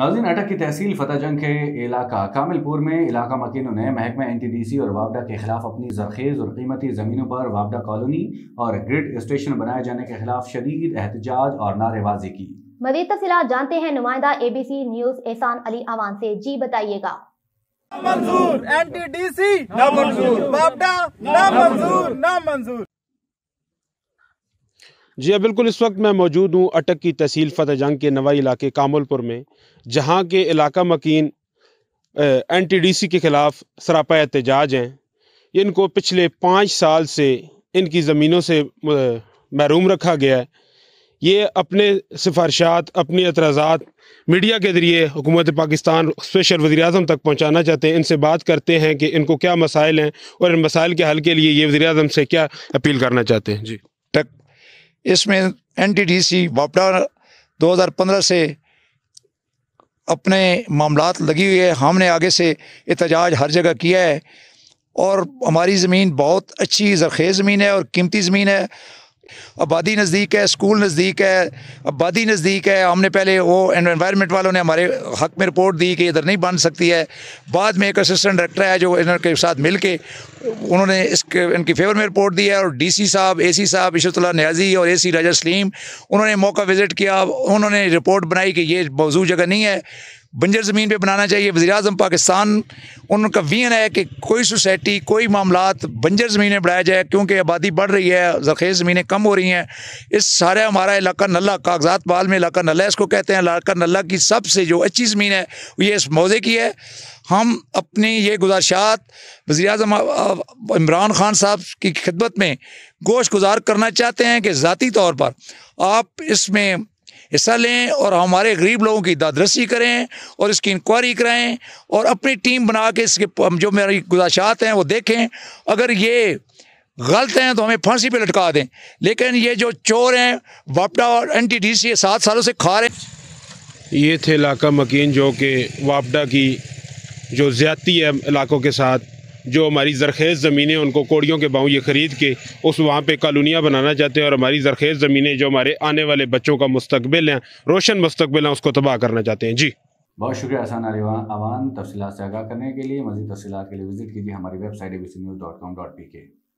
नाजिन अटक की तहसील फतेहजंग के इलाका कामिलपुर में इलाका मकीनों ने महकमा सी और वापडा के खिलाफ अपनी जरखेज और कीमती ज़मीनों पर वापडा कॉलोनी और ग्रिड स्टेशन बनाए जाने के खिलाफ शदीद एहतजाज और नारेबाजी की मजीद तफी जानते हैं नुमाइंदा ए बी सी न्यूज एहसान अली अवान से जी बताइएगा मंजूर एनटीडीसी ना मंजूर वापडा ना मंजूर ना मंजूर जी हाँ, बिल्कुल इस वक्त मैं मौजूद हूँ अटक की तहसील फतेह जंग के नवाई इलाके कामुलपुर में जहाँ के इलाका मकीन एन टी डी सी के ख़िलाफ़ सरापा एहतजाज हैं इनको पिछले पाँच साल से इनकी ज़मीनों से महरूम रखा गया है ये अपने सिफारशात अपने एतराज़ात मीडिया के ज़रिए हुकूमत पाकिस्तान स्पेशल वजी अजम तक पहुँचाना चाहते हैं इनसे बात करते हैं कि इनको क्या मसाइल हैं और इन मसाइल के हल के लिए ये वजी अजम से क्या अपील करना चाहते हैं जी इसमें एनटीडीसी हज़ार 2015 से अपने मामलात लगी हुई है हमने आगे से एहतजाज हर जगह किया है और हमारी ज़मीन बहुत अच्छी जरखेज़ ज़मीन है और कीमती ज़मीन है आबादी नज़दीक है स्कूल नज़दीक है आबादी नज़दीक है हमने पहले वो एनवायरनमेंट वालों ने हमारे हक में रिपोर्ट दी कि इधर नहीं बन सकती है बाद में एक असिस्टेंट डायरेक्टर है जो इनके साथ मिल के उन्होंने इसके इनकी फेवर में रिपोर्ट दी है और डी सी साहब ए सी साहब इशरतुल्ला न्याजी और ए सी राजा सलीम उन्होंने मौका विज़िट किया उन्होंने रिपोर्ट बनाई कि ये मौजूद जगह नहीं है बंजर ज़मीन पर बनाना चाहिए वजी अजम पाकिस्तान उनका वीन है कि कोई सोसाइटी कोई मामला बंजर ज़मीन में बढ़ाया जाए क्योंकि आबादी बढ़ रही है जरखेज़ ज़मीनें कम हो रही हैं इस सारे हमारा इलाका नल्ला कागजात बाल में इलाका नल्ला इसको कहते हैं इलाका नल्ला की सबसे जो अच्छी ज़मीन है ये इस मौजे की है हम अपनी ये गुजारशात वजी अजम इमरान ख़ान साहब की खिदमत में गोश गुजार करना चाहते हैं कि ज़ाती तौर पर आप इसमें हिस्सा लें और हमारे गरीब लोगों की दादरसी करें और इसकी इंक्वायरी कराएं और अपनी टीम बना के इसके जो मेरी गुजाशात हैं वो देखें अगर ये गलत हैं तो हमें फांसी पे लटका दें लेकिन ये जो चोर हैं वापडा और एन टी डी सी सात सालों से खा रहे हैं ये थे इलाका मकीन जो कि वापडा की जो ज्यादती है इलाकों के साथ जो हमारी ज़रखेज़ ज़मीनें उनको कोड़ियों के बाँव ये ख़रीद के उस वहाँ पर कॉलोनियाँ बनाना चाहते हैं और हमारी ज़रखेज़ ज़मीनें जो हमारे आने वाले बच्चों का मुस्तबिल हैं रोशन मुस्तबिल हैं उसको तबाह करना चाहते हैं जी बहुत शुक्रिया आसान अवान तफसीत से आगाह करने के लिए मजीद तफसीत के लिए विजिट कीजिए हमारी website A B C news dot com dot P के